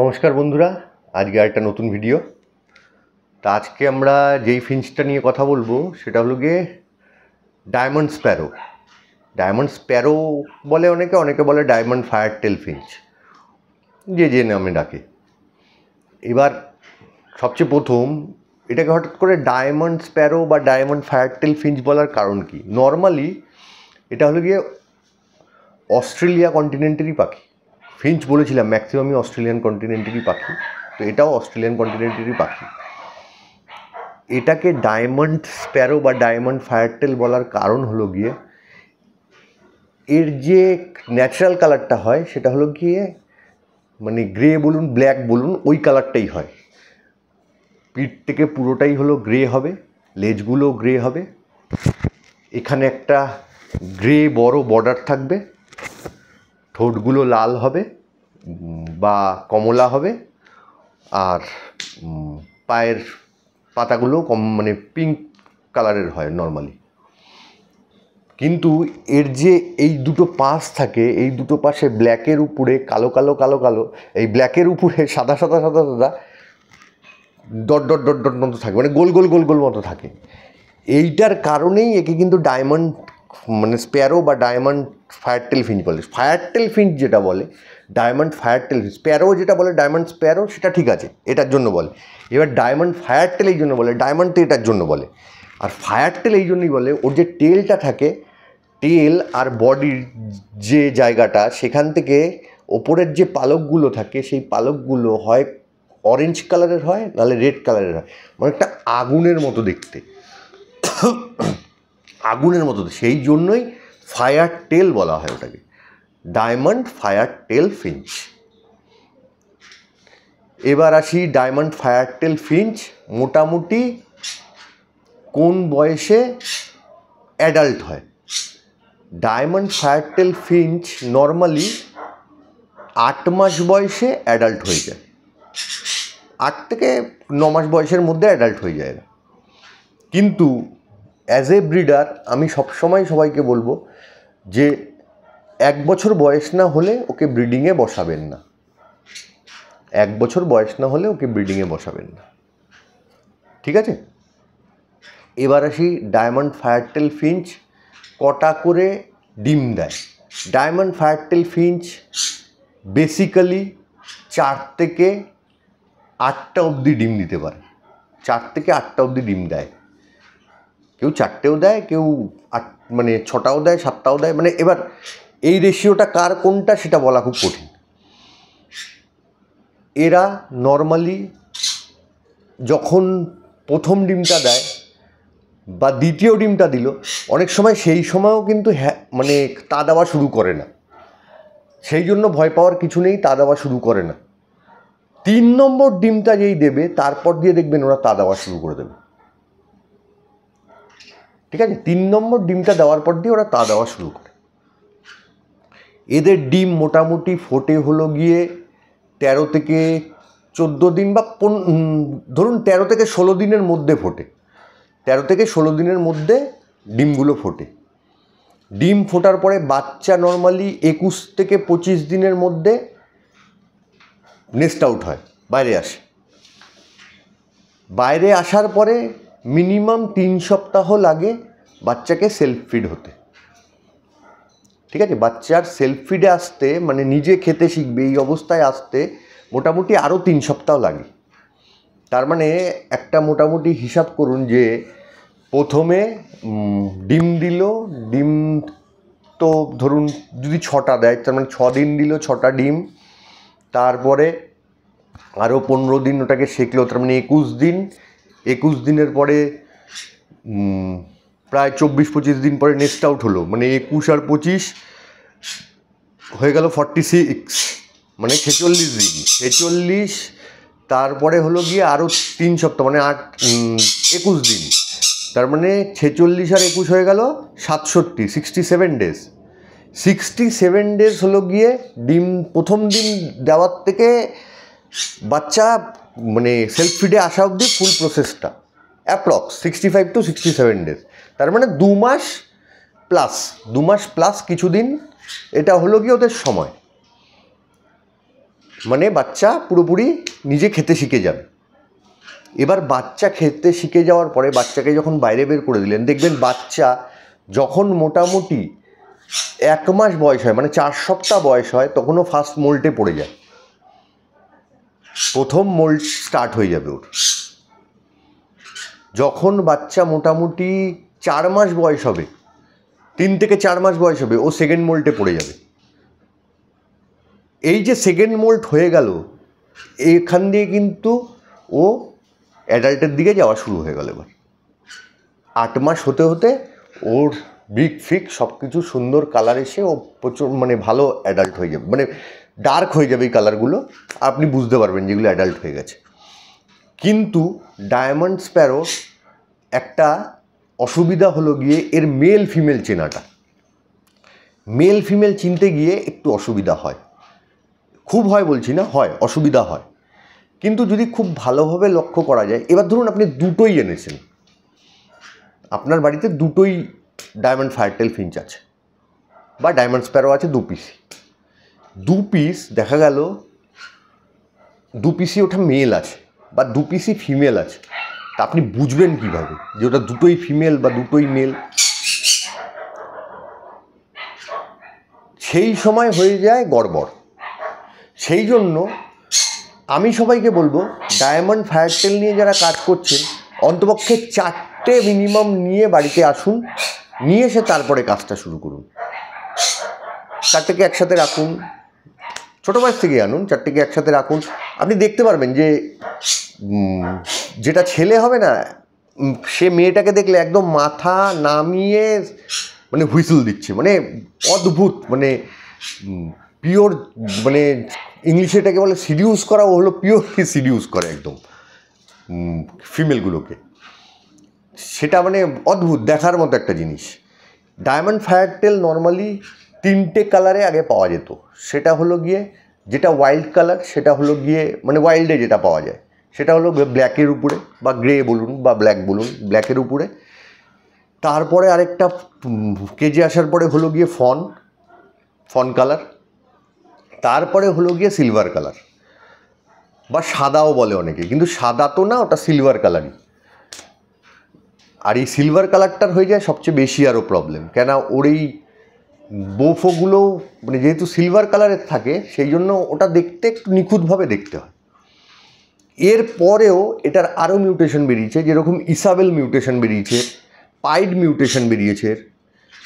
নমস্কার বন্ধুরা আজকে একটা নতুন ভিডিও তা আজকে আমরা যেই ফিঞ্চটা নিয়ে কথা বলবো সেটা হলো গিয়ে ডায়মন্ড স্প্যারো ডায়মন্ড স্প্যারো বলে অনেকে অনেকে বলে ডায়মন্ড ফায়ার টেল ফিঞ্চ যে যে নামে ডাকে এবার সবচেয়ে প্রথম এটাকে হঠাৎ করে ডায়মন্ড স্প্যারো বা ডায়মন্ড ফায়ার টেল ফিঞ্চ বলার কারণ কি নর্মালি এটা হলো গিয়ে অস্ট্রেলিয়া কন্টিনেন্টেরই পাখি ফিঞ্চ বলেছিলাম ম্যাক্সিমামই অস্ট্রেলিয়ান কন্টিনেন্টেরই পাখি তো এটাও অস্ট্রেলিয়ান কন্টিনেন্টেরই পাখি এটাকে ডায়মন্ড স্প্যারো বা ডায়মন্ড ফায়ারটেল বলার কারণ হলো গিয়ে এর যে ন্যাচারাল কালারটা হয় সেটা হলো গিয়ে মানে গ্রে বলুন ব্ল্যাক বলুন ওই কালারটাই হয় পিঠ থেকে পুরোটাই হলো গ্রে হবে লেজগুলো গ্রে হবে এখানে একটা গ্রে বড় বর্ডার থাকবে ঠোঁটগুলো লাল হবে বা কমলা হবে আর পায়ের পাতাগুলো কম মানে পিঙ্ক কালারের হয় নর্মালি কিন্তু এর যে এই দুটো পাশ থাকে এই দুটো পাশে ব্ল্যাকের উপরে কালো কালো কালো কালো এই ব্ল্যাকের উপরে সাদা সাদা সাদা সাদা ডট ডট ডট ডট মতো থাকে মানে গোল গোল গোল গোল মতো থাকে এইটার কারণেই একে কিন্তু ডায়মন্ড মানে স্প্যারো বা ডায়মন্ড ফায়ারটেল ফিঞ্চ বলে ফায়ারটেল ফিঞ্চ যেটা বলে ডায়মন্ড ফায়ারটেল ফিঞ্চ স্প্যারো যেটা বলে ডায়মন্ড স্প্যারো সেটা ঠিক আছে এটার জন্য বলে এবার ডায়মন্ড ফায়ারটেল এই জন্য বলে ডায়মন্ড তো এটার জন্য বলে আর ফায়ারটেল এই জন্যই বলে ওর যে টেলটা থাকে টেল আর বডির যে জায়গাটা সেখান থেকে ওপরের যে পালকগুলো থাকে সেই পালকগুলো হয় অরেঞ্জ কালারের হয় নাহলে রেড কালারের হয় মানে একটা আগুনের মতো দেখতে আগুনের মতো সেই জন্যই ফায়ার টেল বলা হয় ওটাকে ডায়মন্ড ফায়ার টেল ফিঞ্চ এবার আসি ডায়মন্ড ফায়ার টেল ফিঞ্চ মোটামুটি কোন বয়সে অ্যাডাল্ট হয় diamond firetail finch normally আট মাস বয়সে অ্যাডাল্ট হয়ে যায় আট থেকে ন মাস বয়সের মধ্যে অ্যাডাল্ট হয়ে যায় কিন্তু অ্যাজ এ ব্রিডার আমি সবসময় সবাইকে বলবো যে এক বছর বয়স না হলে ওকে ব্রিডিংয়ে বসাবেন না এক বছর বয়স না হলে ওকে ব্রিডিংয়ে বসাবেন না ঠিক আছে এবার আসি ডায়মন্ড ফায়ারটেল ফিঞ্চ কটা করে ডিম দেয় ডায়মন্ড ফায়ারটেল ফিঞ্চ বেসিক্যালি চার থেকে আটটা অবধি ডিম দিতে পারে চার থেকে আটটা অবধি ডিম দেয় কেউ চারটেও দেয় কেউ আট মানে ছটাও দেয় সাতটাও দেয় মানে এবার এই রেশিওটা কার কোনটা সেটা বলা খুব কঠিন এরা নর্মালি যখন প্রথম ডিমটা দেয় বা দ্বিতীয় ডিমটা দিল অনেক সময় সেই সময়ও কিন্তু হ্যাঁ মানে তা দেওয়া শুরু করে না সেই জন্য ভয় পাওয়ার কিছু নেই তা দেওয়া শুরু করে না তিন নম্বর ডিমটা যেই দেবে তারপর দিয়ে দেখবেন ওরা তা দেওয়া শুরু করে দেবে ঠিক আছে তিন নম্বর ডিমটা দেওয়ার পর দিয়ে ওরা তা দেওয়া শুরু করে এদের ডিম মোটামুটি ফোটে হলো গিয়ে তেরো থেকে চোদ্দো দিন বা পন ধরুন তেরো থেকে ষোলো দিনের মধ্যে ফোটে তেরো থেকে ষোলো দিনের মধ্যে ডিমগুলো ফোটে ডিম ফোটার পরে বাচ্চা নর্মালি একুশ থেকে পঁচিশ দিনের মধ্যে নেস্ট আউট হয় বাইরে আসে বাইরে আসার পরে মিনিমাম তিন সপ্তাহ লাগে বাচ্চাকে সেলফ ফিড হতে ঠিক আছে বাচ্চার সেলফ ফিডে আসতে মানে নিজে খেতে শিখবে এই অবস্থায় আসতে মোটামুটি আরও তিন সপ্তাহ লাগে তার মানে একটা মোটামুটি হিসাব করুন যে প্রথমে ডিম দিল ডিম তো ধরুন যদি ছটা দেয় তার মানে দিন দিল ছটা ডিম তারপরে আরও পনেরো দিন ওটাকে শেখলো তার মানে একুশ দিন একুশ দিনের পরে প্রায় চব্বিশ পঁচিশ দিন পরে নেক্সট আউট হলো মানে একুশ আর পঁচিশ হয়ে গেল ফর্টি সিক্স মানে ছেচল্লিশ দিন ছেচল্লিশ তারপরে হলো গিয়ে আরও তিন সপ্তাহ মানে আট একুশ দিন তার মানে ছেচল্লিশ আর একুশ হয়ে গেল সাতষট্টি sixty seven days sixty seven days হলো গিয়ে ডিম প্রথম দিন দেওয়ার থেকে বাচ্চা মানে সেলফ ফিডে আসা অবধি ফুল প্রসেসটা approx sixty five to sixty seven days তার মানে দু মাস প্লাস দু মাস প্লাস কিছুদিন এটা হলো কি ওদের সময় মানে বাচ্চা পুরোপুরি নিজে খেতে শিখে যাবে এবার বাচ্চা খেতে শিখে যাওয়ার পরে বাচ্চাকে যখন বাইরে বের করে দিলেন দেখবেন বাচ্চা যখন মোটামুটি এক মাস বয়স হয় মানে চার সপ্তাহ বয়স হয় তখনও ফার্স্ট মোল্টে পড়ে যায় প্রথম মোল্ড স্টার্ট হয়ে যাবে ওর যখন বাচ্চা মোটামুটি চার মাস বয়স হবে তিন থেকে চার মাস বয়স হবে ও সেকেন্ড মোল্টে পড়ে যাবে এই যে সেকেন্ড মোল্ট হয়ে গেল এখান দিয়ে কিন্তু ও অ্যাডাল্টের দিকে যাওয়া শুরু হয়ে গেল এবার আট মাস হতে হতে ওর বিগ ফিক সব কিছু সুন্দর কালার এসে ও প্রচুর মানে ভালো অ্যাডাল্ট হয়ে যাবে মানে ডার্ক হয়ে যাবে এই কালারগুলো আপনি বুঝতে পারবেন যেগুলো অ্যাডাল্ট হয়ে গেছে কিন্তু ডায়মন্ড স্প্যারো একটা অসুবিধা হলো গিয়ে এর মেল ফিমেল চেনাটা মেল ফিমেল চিনতে গিয়ে একটু অসুবিধা হয় খুব হয় বলছি না হয় অসুবিধা হয় কিন্তু যদি খুব ভালোভাবে লক্ষ্য করা যায় এবার ধরুন আপনি দুটোই এনেছেন আপনার বাড়িতে দুটোই ডায়মন্ড ফায়ারটেল ফিঞ্চ আছে বা ডায়মন্ড স্প্যারো আছে দু পিসি দু পিস দেখা গেল দু পিসই ওটা মেল আছে বা দু পিসই ফিমেল আছে তা আপনি বুঝবেন কীভাবে যে ওটা দুটোই ফিমেল বা দুটোই মেল সেই সময় হয়ে যায় গড়বড় সেই জন্য আমি সবাইকে বলবো ডায়মন্ড ফায়ারটেল নিয়ে যারা কাজ করছেন অন্তপক্ষে চারটে মিনিমাম নিয়ে বাড়িতে আসুন নিয়ে এসে তারপরে কাজটা শুরু করুন তার থেকে একসাথে রাখুন ছোটো বয়স থেকেই আনুন চারটিকে একসাথে রাখুন আপনি দেখতে পারবেন যে যেটা ছেলে হবে না সে মেয়েটাকে দেখলে একদম মাথা নামিয়ে মানে হুইসেল দিচ্ছে মানে অদ্ভুত মানে পিওর মানে ইংলিশে এটাকে বলে সিডিউস করা ও হলো পিওরলি সিডিউস করে একদম ফিমেলগুলোকে সেটা মানে অদ্ভুত দেখার মতো একটা জিনিস ডায়মন্ড ফায়ার টেল নর্মালি তিনটে কালারে আগে পাওয়া যেত সেটা হলো গিয়ে যেটা ওয়াইল্ড কালার সেটা হলো গিয়ে মানে ওয়াইল্ডে যেটা পাওয়া যায় সেটা হলো ব্ল্যাকের উপরে বা গ্রে বলুন বা ব্ল্যাক বলুন ব্ল্যাকের উপরে তারপরে আরেকটা কেজি আসার পরে হলো গিয়ে ফন ফন কালার তারপরে হলো গিয়ে সিলভার কালার বা সাদাও বলে অনেকে কিন্তু সাদা তো না ওটা সিলভার কালারই আর এই সিলভার কালারটার হয়ে যায় সবচেয়ে বেশি আরও প্রবলেম কেন ওর এই বোফোগুলোও মানে যেহেতু সিলভার কালারের থাকে সেই জন্য ওটা দেখতে একটু নিখুঁতভাবে দেখতে হয় এর পরেও এটার আরও মিউটেশন বেরিয়েছে যেরকম ইসাবেল মিউটেশন বেরিয়েছে পাইড মিউটেশন বেরিয়েছে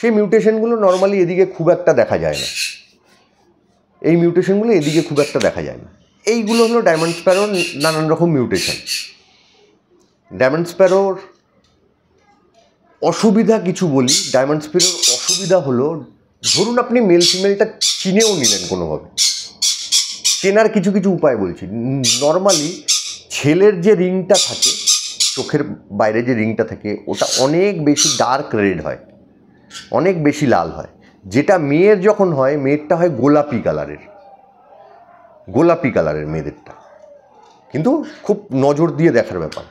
সেই মিউটেশনগুলো নর্মালি এদিকে খুব একটা দেখা যায় না এই মিউটেশনগুলো এদিকে খুব একটা দেখা যায় না এইগুলো হলো ডায়মন্ড স্প্যারোর নানান রকম মিউটেশন ডায়মন্ড স্প্যারোর অসুবিধা কিছু বলি ডায়মন্ড স্প্যারোর অসুবিধা হলো ধরুন আপনি মেল ফিমেলটা চিনেও নিলেন কোনোভাবে চেনার কিছু কিছু উপায় বলছি নর্মালি ছেলের যে রিংটা থাকে চোখের বাইরে যে রিংটা থাকে ওটা অনেক বেশি ডার্ক রেড হয় অনেক বেশি লাল হয় যেটা মেয়ের যখন হয় মেয়েরটা হয় গোলাপি কালারের গোলাপি কালারের মেয়েদেরটা কিন্তু খুব নজর দিয়ে দেখার ব্যাপার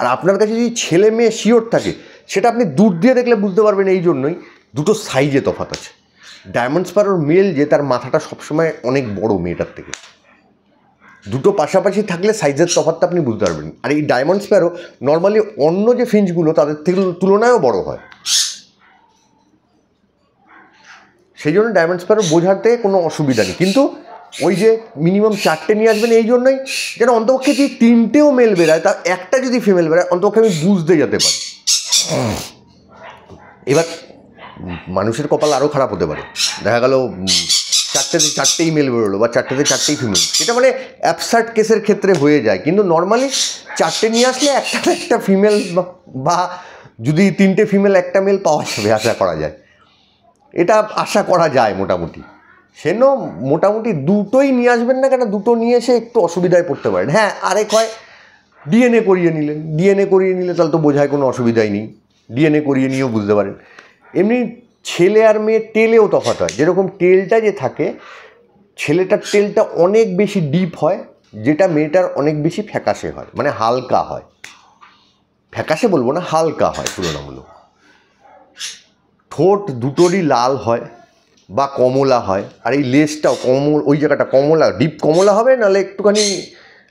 আর আপনার কাছে যদি ছেলে মেয়ে শিওর থাকে সেটা আপনি দূর দিয়ে দেখলে বুঝতে পারবেন এই জন্যই দুটো সাইজে তফাত আছে ডায়মন্ডস পারোর মেল যে তার মাথাটা সবসময় অনেক বড় মেয়েটার থেকে দুটো পাশাপাশি থাকলে সাইজের তফাতটা আপনি বুঝতে পারবেন আর এই ডায়মন্ড স্প্যারো নর্মালি অন্য যে ফিঞ্চগুলো তাদের থেকে তুলনায়ও বড় হয় সেই জন্য ডায়মন্ড স্প্যারো বোঝাতে কোনো অসুবিধা নেই কিন্তু ওই যে মিনিমাম চারটে নিয়ে আসবেন এই জন্যই যেন অন্তপক্ষে যে তিনটেও মেল বেরায় তার একটা যদি ফিমেল বেরায় অন্তপক্ষে আমি বুঝতে যেতে পারি এবার মানুষের কপাল আরও খারাপ হতে পারে দেখা গেল চারটেতে চারটেই মেল বেরোলো বা চারটেতে চারটেই ফিমেল সেটা মানে অ্যাপসার্ট কেসের ক্ষেত্রে হয়ে যায় কিন্তু নর্মালি চারটে নিয়ে আসলে একটা একটা ফিমেল বা যদি তিনটে ফিমেল একটা মেল পাওয়া যাবে আশা করা যায় এটা আশা করা যায় মোটামুটি সেন মোটামুটি দুটোই নিয়ে আসবেন না কেন দুটো নিয়ে এসে একটু অসুবিধায় পড়তে পারেন হ্যাঁ আরেক হয় ডিএনএ করিয়ে নিলেন ডিএনএ করিয়ে নিলে তাহলে তো বোঝায় কোনো অসুবিধাই নেই ডিএনএ করিয়ে নিয়েও বুঝতে পারেন এমনি ছেলে আর মেয়ে টেলেও তফাত হয় যেরকম টেলটা যে থাকে ছেলেটার টেলটা অনেক বেশি ডিপ হয় যেটা মেয়েটার অনেক বেশি ফ্যাকাশে হয় মানে হালকা হয় ফ্যাকাশে বলবো না হালকা হয় তুলনামূলক ঠোঁট দুটোরই লাল হয় বা কমলা হয় আর এই লেসটাও কমল ওই জায়গাটা কমলা ডিপ কমলা হবে নাহলে একটুখানি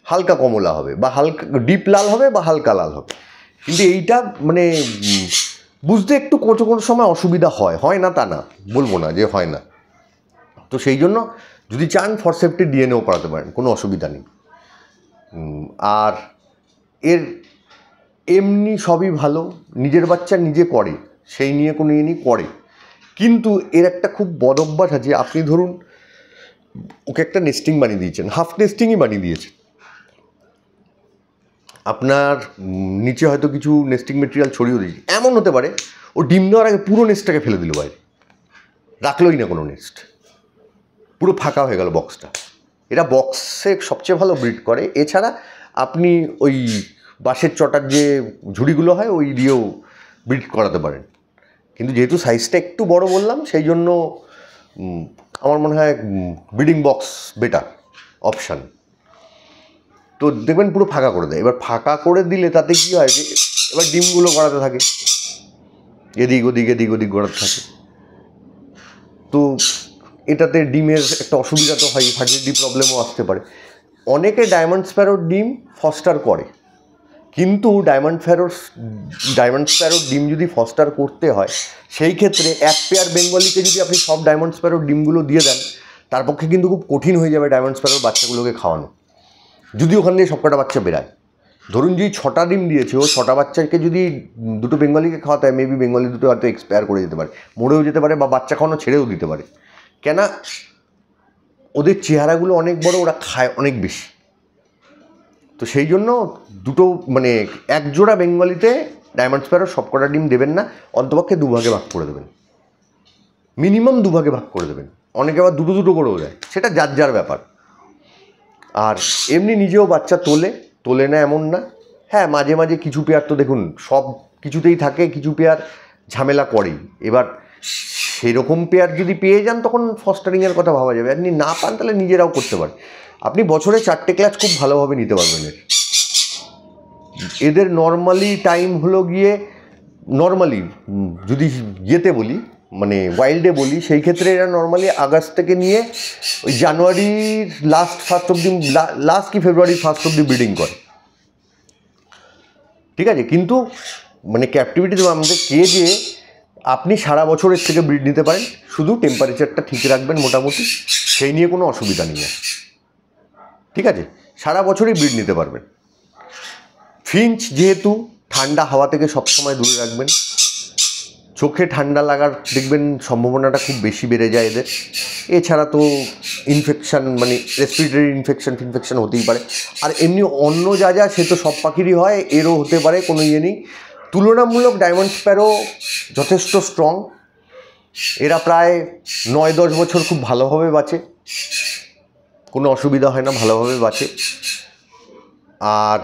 হালকা কমলা হবে বা হালকা ডিপ লাল হবে বা হালকা লাল হবে কিন্তু এইটা মানে বুঝতে একটু কোনো কোনো সময় অসুবিধা হয় হয় না তা না বলবো না যে হয় না তো সেই জন্য যদি চান ফর সেফটি ডিএনএও করাতে পারেন কোনো অসুবিধা নেই আর এর এমনি সবই ভালো নিজের বাচ্চা নিজে করে সেই নিয়ে কোনো ইয়ে নিয়ে করে কিন্তু এর একটা খুব বদ অভ্যাস আছে আপনি ধরুন ওকে একটা নেস্টিং বানিয়ে দিয়েছেন হাফ নেস্টিংই বানিয়ে দিয়েছেন আপনার নিচে হয়তো কিছু নেস্টিং মেটেরিয়াল ছড়িয়ে দিয়েছে এমন হতে পারে ও ডিম দেওয়ার আগে পুরো নেস্টটাকে ফেলে দিল বাইরে রাখলোই না কোনো নেস্ট পুরো ফাঁকা হয়ে গেল বক্সটা এরা বক্সে সবচেয়ে ভালো ব্রিড করে এছাড়া আপনি ওই বাঁশের চটার যে ঝুড়িগুলো হয় ওই দিয়েও ব্রিড করাতে পারেন কিন্তু যেহেতু সাইজটা একটু বড় বললাম সেই জন্য আমার মনে হয় ব্রিডিং বক্স বেটার অপশান তো দেখবেন পুরো ফাঁকা করে দেয় এবার ফাঁকা করে দিলে তাতে কী হয় যে এবার ডিমগুলো গড়াতে থাকে এদিক ওদিক এদিক ওদিক গড়াতে থাকে তো এটাতে ডিমের একটা অসুবিধা তো হয় ফার্টিলিটি প্রবলেমও আসতে পারে অনেকে ডায়মন্ড স্প্যারোর ডিম ফস্টার করে কিন্তু ডায়মন্ড ফ্যারোর ডায়মন্ড স্প্যারোর ডিম যদি ফস্টার করতে হয় সেই ক্ষেত্রে এক পেয়ার বেঙ্গলিকে যদি আপনি সব ডায়মন্ড স্প্যারোর ডিমগুলো দিয়ে দেন তার পক্ষে কিন্তু খুব কঠিন হয়ে যাবে ডায়মন্ড স্প্যারোর বাচ্চাগুলোকে খাওয়ানো যদি ওখান দিয়ে সবকটা বাচ্চা বেরায় ধরুন যদি ছটা ডিম দিয়েছে ও ছটা বাচ্চাকে যদি দুটো বেঙ্গলিকে খাওয়াতে হয় মেবি বেঙ্গলি দুটো হয়তো এক্সপায়ার করে যেতে পারে মরেও যেতে পারে বা বাচ্চা খাওয়ানো ছেড়েও দিতে পারে কেন ওদের চেহারাগুলো অনেক বড় ওরা খায় অনেক বেশি তো সেই জন্য দুটো মানে এক জোড়া বেঙ্গলিতে ডায়মন্ড স্প্যারো সবকটা ডিম দেবেন না অন্তপক্ষে দুভাগে ভাগ করে দেবেন মিনিমাম দুভাগে ভাগ করে দেবেন অনেকে আবার দুটো দুটো করেও দেয় সেটা যার যার ব্যাপার আর এমনি নিজেও বাচ্চা তোলে তোলে না এমন না হ্যাঁ মাঝে মাঝে কিছু পেয়ার তো দেখুন সব কিছুতেই থাকে কিছু পেয়ার ঝামেলা করেই এবার সেরকম পেয়ার যদি পেয়ে যান তখন ফস্টারিংয়ের কথা ভাবা যাবে আপনি না পান তাহলে নিজেরাও করতে পারে আপনি বছরে চারটে ক্লাস খুব ভালোভাবে নিতে পারবেন এর এদের নর্মালি টাইম হলো গিয়ে নর্মালি যদি যেতে বলি মানে ওয়াইল্ডে বলি সেই ক্ষেত্রে এরা নর্মালি আগস্ট থেকে নিয়ে ওই জানুয়ারির লাস্ট ফার্স্ট অব্দি লাস্ট কি ফেব্রুয়ারির ফার্স্ট অব্দি ব্রিডিং করে ঠিক আছে কিন্তু মানে ক্যাপটিভিটি আমাদের কে যে আপনি সারা বছরের থেকে ব্রিড নিতে পারেন শুধু টেম্পারেচারটা ঠিক রাখবেন মোটামুটি সেই নিয়ে কোনো অসুবিধা নেই ঠিক আছে সারা বছরই ব্রিড নিতে পারবেন ফিঞ্চ যেহেতু ঠান্ডা হাওয়া থেকে সবসময় দূরে রাখবেন চোখে ঠান্ডা লাগার দেখবেন সম্ভাবনাটা খুব বেশি বেড়ে যায় এদের এছাড়া তো ইনফেকশান মানে রেসপিরেটরি ইনফেকশান ফিনফেকশান হতেই পারে আর এমনি অন্য যা যা সে তো সব পাখিরই হয় এরও হতে পারে কোনো ইয়ে নেই তুলনামূলক ডায়মন্ড স্প্যারো যথেষ্ট স্ট্রং এরা প্রায় নয় দশ বছর খুব ভালোভাবে বাঁচে কোনো অসুবিধা হয় না ভালোভাবে বাঁচে আর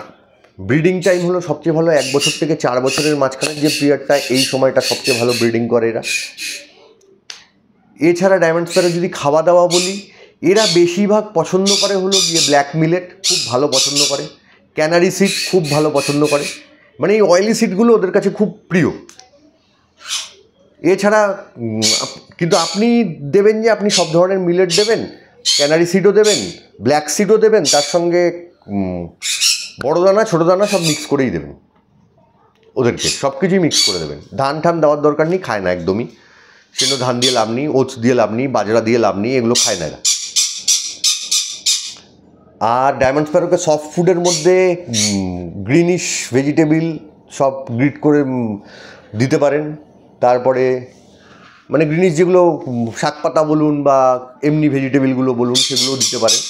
ব্রিডিং টাইম হলো সবচেয়ে ভালো এক বছর থেকে চার বছরের মাঝখানে যে পিরিয়ডটা এই সময়টা সবচেয়ে ভালো ব্রিডিং করে এরা এছাড়া ডায়মন্ড স্টারে যদি খাওয়া দাওয়া বলি এরা বেশিরভাগ পছন্দ করে হলো গিয়ে ব্ল্যাক মিলেট খুব ভালো পছন্দ করে ক্যানারি সিড খুব ভালো পছন্দ করে মানে এই অয়েলি সিডগুলো ওদের কাছে খুব প্রিয় এছাড়া কিন্তু আপনি দেবেন যে আপনি সব ধরনের মিলেট দেবেন ক্যানারি সিডও দেবেন ব্ল্যাক সিডও দেবেন তার সঙ্গে বড় দানা ছোটো দানা সব মিক্স করেই দেবেন ওদেরকে সব কিছুই মিক্স করে দেবেন ধান ঠান দেওয়ার দরকার নেই খায় না একদমই সেগুলো ধান দিয়ে লাভ নেই ওটস দিয়ে লাভ নেই বাজরা দিয়ে লাভ নেই এগুলো খায় না আর ডায়মন্ড স্প্যারোকে সফট ফুডের মধ্যে গ্রিনিশ ভেজিটেবিল সব গ্রিট করে দিতে পারেন তারপরে মানে গ্রিনিশ যেগুলো শাক পাতা বলুন বা এমনি ভেজিটেবিলগুলো বলুন সেগুলো দিতে পারেন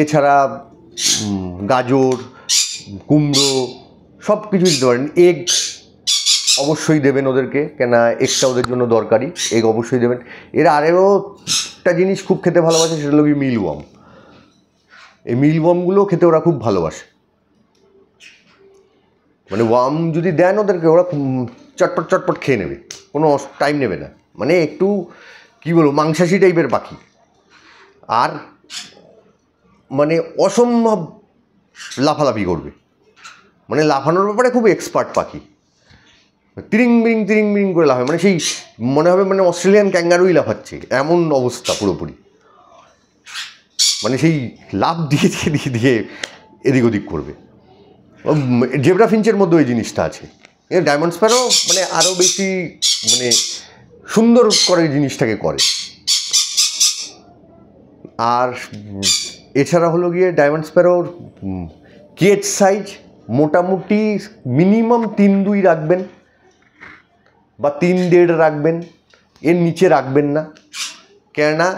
এছাড়া গাজর কুমড়ো সব কিছু দিতে পারেন এগ অবশ্যই দেবেন ওদেরকে কেন এগটা ওদের জন্য দরকারি এগ অবশ্যই দেবেন এর একটা জিনিস খুব খেতে ভালোবাসে সেটা হলো কি মিলওয়াম এই মিলওয়ামগুলো খেতে ওরা খুব ভালোবাসে মানে ওয়াম যদি দেন ওদেরকে ওরা চটপট চটপট খেয়ে নেবে কোনো টাইম নেবে না মানে একটু কী বলবো মাংসাশী টাইপের পাখি আর মানে অসম্ভব লাফালাফি করবে মানে লাফানোর ব্যাপারে খুব এক্সপার্ট পাখি তিরিং বিরিং তিরিং বিরিং করে লাফায় মানে সেই মনে হবে মানে অস্ট্রেলিয়ান ক্যাঙ্গারুই লাফাচ্ছে এমন অবস্থা পুরোপুরি মানে সেই লাভ দিয়ে দিয়ে দিয়ে দিয়ে এদিক ওদিক করবে জেবরা ফিঞ্চের মধ্যে ওই জিনিসটা আছে ডায়মন্ড স্প্যারো মানে আরও বেশি মানে সুন্দর করে জিনিসটাকে করে আর এছাড়া হলো গিয়ে ডায়মন্ড স্প্যারোর কেট সাইজ মোটামুটি মিনিমাম তিন দুই রাখবেন বা তিন দেড় রাখবেন এর নিচে রাখবেন না কেননা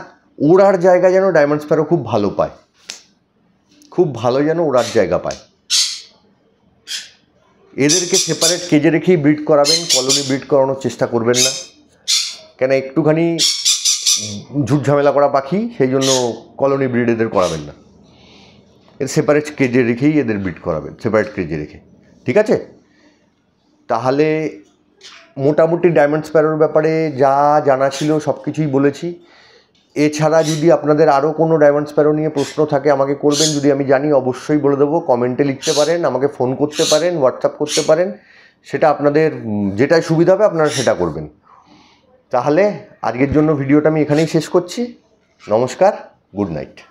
ওড়ার জায়গা যেন ডায়মন্ড স্প্যারো খুব ভালো পায় খুব ভালো যেন ওড়ার জায়গা পায় এদেরকে সেপারেট কেজে রেখেই ব্রিড করাবেন কলোনি ব্রিড করানোর চেষ্টা করবেন না কেন একটুখানি ঝুটঝামেলা করা পাখি সেই জন্য কলোনি ব্রিড এদের করাবেন না এর সেপারেট কেজে রেখেই এদের ব্রিড করাবেন সেপারেট কেজে রেখে ঠিক আছে তাহলে মোটামুটি ডায়মন্ড স্প্যারোর ব্যাপারে যা জানা ছিল সব কিছুই বলেছি এছাড়া যদি আপনাদের আরও কোনো ডায়মন্ড স্প্যারো নিয়ে প্রশ্ন থাকে আমাকে করবেন যদি আমি জানি অবশ্যই বলে দেবো কমেন্টে লিখতে পারেন আমাকে ফোন করতে পারেন হোয়াটসঅ্যাপ করতে পারেন সেটা আপনাদের যেটাই সুবিধা হবে আপনারা সেটা করবেন তাহলে আজকের জন্য ভিডিওটা আমি এখানেই শেষ করছি নমস্কার গুড নাইট